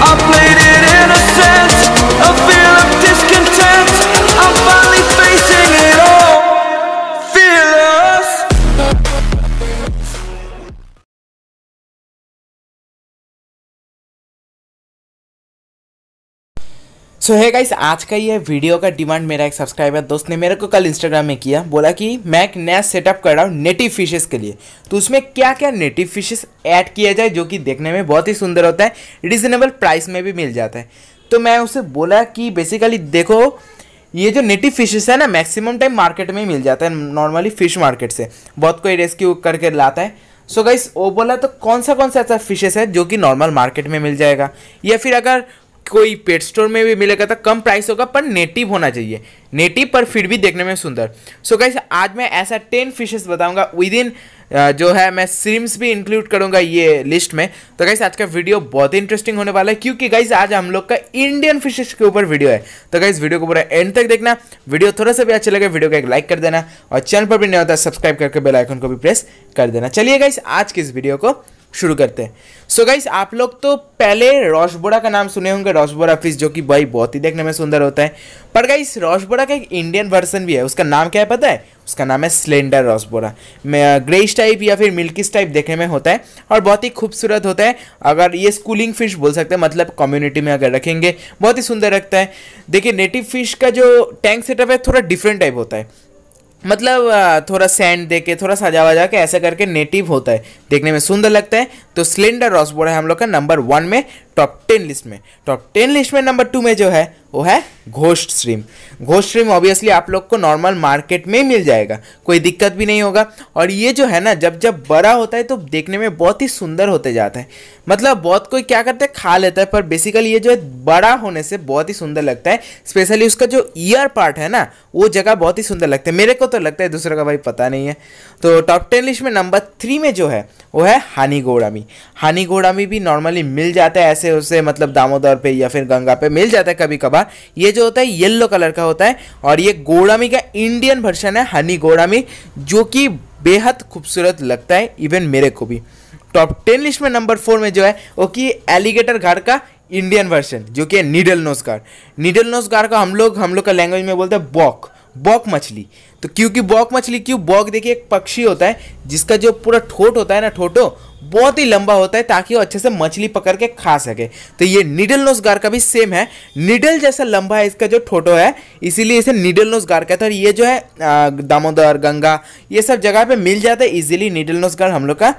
I played it सो है guys आज का ये वीडियो का डिमांड मेरा एक सब्सक्राइबर दोस्त ने मेरे को कल इंस्टाग्राम में किया बोला कि मैं एक नया सेटअप कर रहा हूँ नेटिव फिशेस के लिए तो उसमें क्या क्या नेटिव फिशेस ऐड किया जाए जो कि देखने में बहुत ही सुंदर होता है रिजनेबल प्राइस में भी मिल जाता है तो मैं उसे बोला कि बेसिकली देखो ये जो नेटिव फिशेस है ना मैक्सिमम टाइम मार्केट में मिल जाता है नॉर्मली फिश मार्केट से बहुत कोई रेस्क्यू करके लाता है सो so गाइस वो बोला तो कौन सा कौन सा ऐसा फिशेस है जो कि नॉर्मल मार्केट में मिल जाएगा या फिर अगर कोई पेट स्टोर में भी मिलेगा तो कम प्राइस होगा पर नेटिव होना चाहिए नेटिव पर फिर भी देखने में सुंदर सो so गाइस आज मैं ऐसा टेन फिशेस बताऊंगा विद इन जो है मैं सिम्स भी इंक्लूड करूंगा ये लिस्ट में तो गाइस आज का वीडियो बहुत ही इंटरेस्टिंग होने वाला है क्योंकि गाइस आज हम लोग का इंडियन फिशेस के ऊपर वीडियो है तो गाइस वीडियो को पूरा एंड तक देखना वीडियो थोड़ा सा भी अच्छा लगे वीडियो को एक लाइक कर देना और चैनल पर भी नहीं होता सब्सक्राइब करके बेलाइकन को भी प्रेस कर देना चलिए गाइस आज की इस वीडियो को शुरू करते हैं सो so गाइस आप लोग तो पहले रोशबोड़ा का नाम सुने होंगे रोशबोड़ा फिश जो कि भाई बहुत ही देखने में सुंदर होता है पर गाइस रोशबोड़ा का एक इंडियन वर्जन भी है उसका नाम क्या है पता है उसका नाम है स्लेंडर रोशबोरा ग्रेस टाइप या फिर मिल्किस टाइप देखने में होता है और बहुत ही खूबसूरत होता है अगर ये स्कूलिंग फिश बोल सकते हैं मतलब कम्युनिटी में अगर रखेंगे बहुत ही सुंदर रखता है देखिए नेटिव फिश का जो टैंक सेटअप है थोड़ा डिफरेंट टाइप होता है मतलब थोड़ा सैंड दे के थोड़ा सजा वजा के ऐसे करके नेटिव होता है देखने में सुंदर लगता है तो सिलेंडर रॉसबोर्ड है हम लोग का नंबर वन में टॉप टेन लिस्ट में टॉप टेन लिस्ट में नंबर टू में जो है वो है ghost stream ghost stream obviously आप लोग को नॉर्मल मार्केट में मिल जाएगा कोई दिक्कत भी नहीं होगा और ये जो है ना जब जब बड़ा होता है तो देखने में बहुत ही सुंदर होते जाता है मतलब बहुत कोई क्या करता है खा लेता है पर बेसिकली ये जो है बड़ा होने से बहुत ही सुंदर लगता है स्पेशली उसका जो ईयर पार्ट है ना वो जगह बहुत ही सुंदर लगता है मेरे को तो लगता है दूसरे का भाई पता नहीं है तो टॉप टेन लिस्ट में नंबर थ्री में जो है वो है हानी गोड़ामी हानी गोड़ामी भी नॉर्मली मिल जाता है ऐसे से उसे मतलब दामोदर पे या फिर गंगा पे मिल जाता है कभी कभार ये जो होता है येल्लो कलर का होता है और ये गोड़ामी का इंडियन वर्षन है हनी गोड़ामी जो कि बेहद खूबसूरत लगता है इवन मेरे को भी टॉप टेन लिस्ट में नंबर फोर में जो है वो कि एलिगेटर घर का इंडियन वर्षन जो कि needle nose gar needle nose gar का हम लोग हम लोग का लैंग्वेज में बोलते हैं बॉक बॉक मछली तो क्योंकि बॉक मछली क्यों बॉक देखिए एक पक्षी होता है जिसका जो पूरा ठोट होता है ना ठोटो बहुत ही लंबा होता है ताकि वो अच्छे से मछली पकड़ के खा सके तो ये निडल नोज गार का भी सेम है निडल जैसा लंबा है इसका जो ठोटो है इसीलिए इसे निडल नोज गार कहते हैं और ये जो है दामोदर गंगा ये सब जगह पे मिल जाता है इजीली निडल नोज गार हम लोग का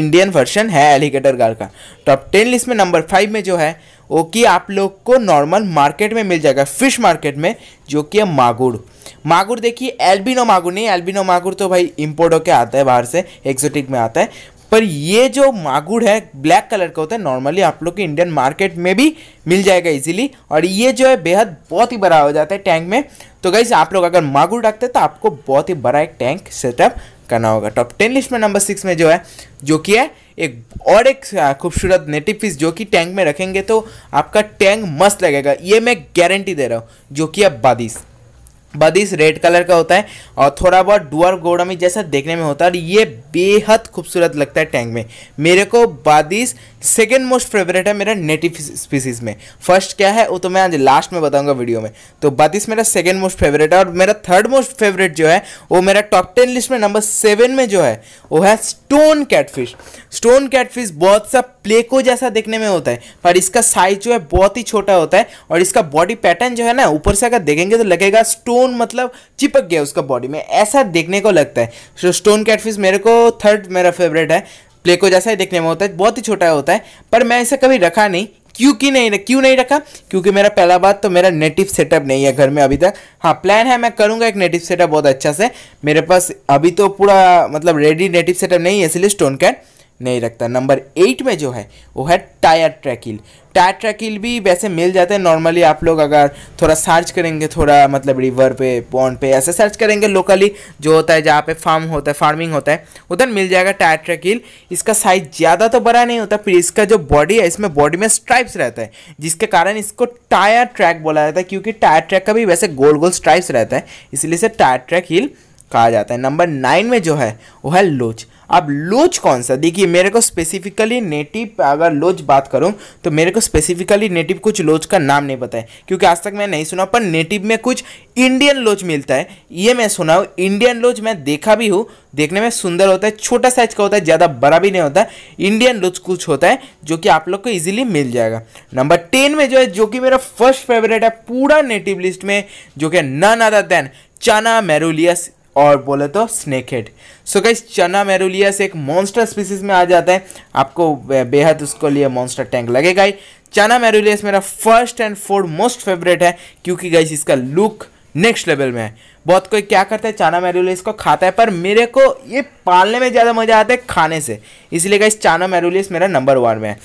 इंडियन वर्जन है एलिगेटर गार का टॉप टेन लिस्ट में नंबर फाइव में जो है वो कि आप लोग को नॉर्मल मार्केट में मिल जाएगा फिश मार्केट में जो कि है मागुर मागुर देखिए एल्बिनो मागुर नहीं एल्बिनो मागुर तो भाई इम्पोर्ट होके आता है बाहर से एक्जोटिक में आता है पर ये जो मागुर है ब्लैक कलर का होता है नॉर्मली आप लोग के इंडियन मार्केट में भी मिल जाएगा इजीली और ये जो है बेहद बहुत ही बड़ा हो जाता है टैंक में तो गाइज आप लोग अगर मागुर रखते हैं तो आपको बहुत ही बड़ा एक टैंक सेटअप करना होगा टॉप टेन लिस्ट में नंबर सिक्स में जो है जो कि है एक और एक खूबसूरत नेटिव फिश जो कि टैंक में रखेंगे तो आपका टैंक मस्त लगेगा ये मैं गारंटी दे रहा हूँ जो कि है बादिश बदिस रेड कलर का होता है और थोड़ा बहुत डुअर गोडामी जैसा देखने में होता है और ये बेहद खूबसूरत लगता है टैंक में मेरे को बादिस सेकेंड मोस्ट फेवरेट है मेरा नेटिव स्पीसीज में फर्स्ट क्या है वो तो मैं आज लास्ट में बताऊंगा वीडियो में तो बातीस मेरा सेकेंड मोस्ट फेवरेट है और मेरा थर्ड मोस्ट फेवरेट जो है वो मेरा टॉप टेन लिस्ट में नंबर सेवन में जो है वो है स्टोन कैटफिश स्टोन कैटफिश बहुत सा प्लेको जैसा देखने में होता है पर इसका साइज जो है बहुत ही छोटा होता है और इसका बॉडी पैटर्न जो है ना ऊपर से अगर देखेंगे तो लगेगा स्टोन मतलब चिपक गया उसका बॉडी में ऐसा देखने को लगता है स्टोन कैटफिश मेरे को थर्ड मेरा फेवरेट है प्लेको जैसा ही देखने में होता है बहुत ही छोटा होता है पर मैं इसे कभी रखा नहीं क्योंकि नहीं क्यों नहीं रखा क्योंकि मेरा पहला बात तो मेरा नेटिव सेटअप नहीं है घर में अभी तक हाँ प्लान है मैं करूँगा एक नेटिव सेटअप बहुत अच्छा से मेरे पास अभी तो पूरा मतलब रेडी नेटिव सेटअप नहीं है इसलिए स्टोन कैट नहीं रखता नंबर एट में जो है वो है टायर ट्रैकिल टायर ट्रैकिल भी वैसे मिल जाते हैं नॉर्मली आप लोग अगर थोड़ा सर्च करेंगे थोड़ा मतलब रिवर पे पॉन्ड पे ऐसे सर्च करेंगे लोकली जो होता है जहाँ पे फार्म होता है फार्मिंग होता है उधर मिल जाएगा टायर ट्रैकिल इसका साइज ज़्यादा तो बड़ा नहीं होता फिर इसका जो बॉडी है इसमें बॉडी में स्ट्राइप्स रहता है जिसके कारण इसको टायर ट्रैक बोला जाता है क्योंकि टायर ट्रैक का भी वैसे गोल गोल स्ट्राइप्स रहता है इसलिए इसे टायर ट्रैक हिल कहा जाता है नंबर नाइन में जो है वो है लोच अब लोच कौन सा देखिए मेरे को स्पेसिफिकली नेटिव अगर लोच बात करूँ तो मेरे को स्पेसिफिकली नेटिव कुछ लोच का नाम नहीं पता है क्योंकि आज तक मैं नहीं सुना पर नेटिव में कुछ इंडियन लोच मिलता है ये मैं सुना हूँ इंडियन लोच मैं देखा भी हूँ देखने में सुंदर होता है छोटा साइज का होता है ज़्यादा बड़ा भी नहीं होता इंडियन लोच कुछ होता है जो कि आप लोग को ईजिली मिल जाएगा नंबर टेन में जो है जो कि मेरा फर्स्ट फेवरेट है पूरा नेटिव लिस्ट में जो कि नन अदर देन चाना मेरुलियस और बोले तो स्नेक सो गाइस चना मेरुलियस एक मॉन्स्टर स्पीसीज में आ जाता है आपको बेहद उसको लिए मॉन्स्टर टैंक लगेगा ही चना मेरुलियस मेरा first and fourth most favourite है क्योंकि गाइस इसका लुक नेक्स्ट लेवल में है बहुत कोई क्या करता है चाना मेरुलियस को खाता है पर मेरे को ये पालने में ज़्यादा मज़ा आता है खाने से इसलिए गाइस चाना मैरूलिस मेरा नंबर वन में है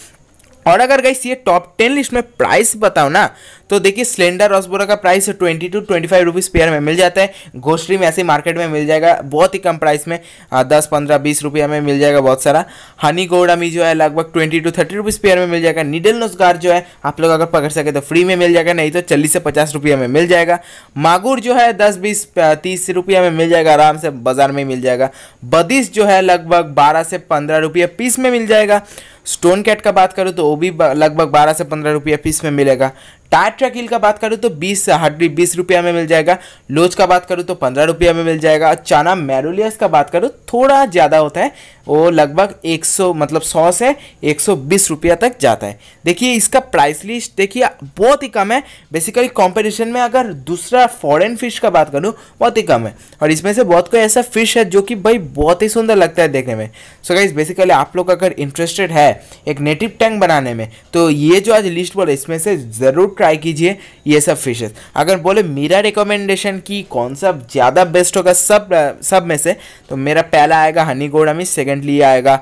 और अगर गाइस ये टॉप टेन लिस्ट में प्राइस बताओ ना तो देखिए स्लेंडर रसबोरा का price twenty to twenty five rupees pair में मिल जाता है घोष्टी में ऐसे मार्केट में मिल जाएगा बहुत ही कम प्राइस में दस पंद्रह बीस रुपया में मिल जाएगा बहुत सारा हनी गोड़ा मी जो है लगभग twenty to thirty rupees pair में मिल जाएगा निडल नोजगार जो है आप लोग अगर पकड़ सके तो फ्री में मिल जाएगा नहीं तो चालीस से पचास रुपया में मिल जाएगा मागुर जो है दस बीस तीस रुपया में मिल जाएगा आराम से बाज़ार में मिल जाएगा बदिस जो है लगभग बारह से पंद्रह रुपया पीस में मिल जाएगा स्टोन कैट का बात करूँ तो वो भी लगभग बारह से पंद्रह रुपया पीस में मिलेगा टाट्राकिल का बात करूँ तो बीस हड्डी बीस रुपया में मिल जाएगा लोच का बात करूँ तो पंद्रह रुपया में मिल जाएगा और चाना मैरोलियस का बात करूँ थोड़ा ज़्यादा होता है वो लगभग 100 मतलब 100 से 120 रुपया तक जाता है देखिए इसका प्राइस लिस्ट देखिए बहुत ही कम है बेसिकली कंपटीशन में अगर दूसरा फॉरेन फिश का बात करूँ बहुत ही कम है और इसमें से बहुत कोई ऐसा फिश है जो कि भाई बहुत ही सुंदर लगता है देखने में सो so गाइज बेसिकली आप लोग अगर इंटरेस्टेड है एक नेटिव टैंक बनाने में तो ये जो आज लिस्ट बोला इसमें से ज़रूर ट्राई कीजिए ये सब फिशेज अगर बोले मेरा रिकमेंडेशन कि कौन सा ज़्यादा बेस्ट होगा सब सब में से तो मेरा पहला आएगा हनी गोडामी सेकेंडली आएगा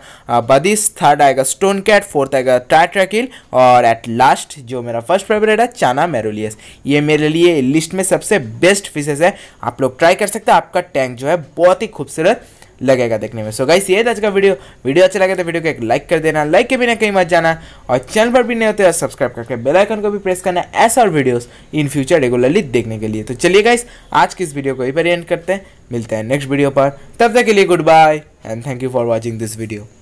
बदिस थर्ड आएगा स्टोन कैट फोर्थ आएगा ट्राट्राकिल और एट लास्ट जो मेरा फर्स्ट फेवरेट है चाना मेरोलियस ये मेरे लिए लिस्ट में सबसे बेस्ट फिशेज है आप लोग ट्राई कर सकते हैं आपका टैंक जो है बहुत ही खूबसूरत लगेगा देखने में सो गाइस ये आज का वीडियो वीडियो अच्छा लगे तो वीडियो को एक लाइक कर देना लाइक के बिना कहीं मत जाना और चैनल पर भी नहीं होते सब्सक्राइब तो करके बेलाइकन को भी प्रेस करना ऐसा और वीडियोज़ इन फ्यूचर रेगुलरली देखने के लिए तो चलिए गाइस आज की इस वीडियो को यहीं पर एंड करते हैं मिलते हैं नेक्स्ट वीडियो पर तब तक के लिए good bye and thank you for watching this video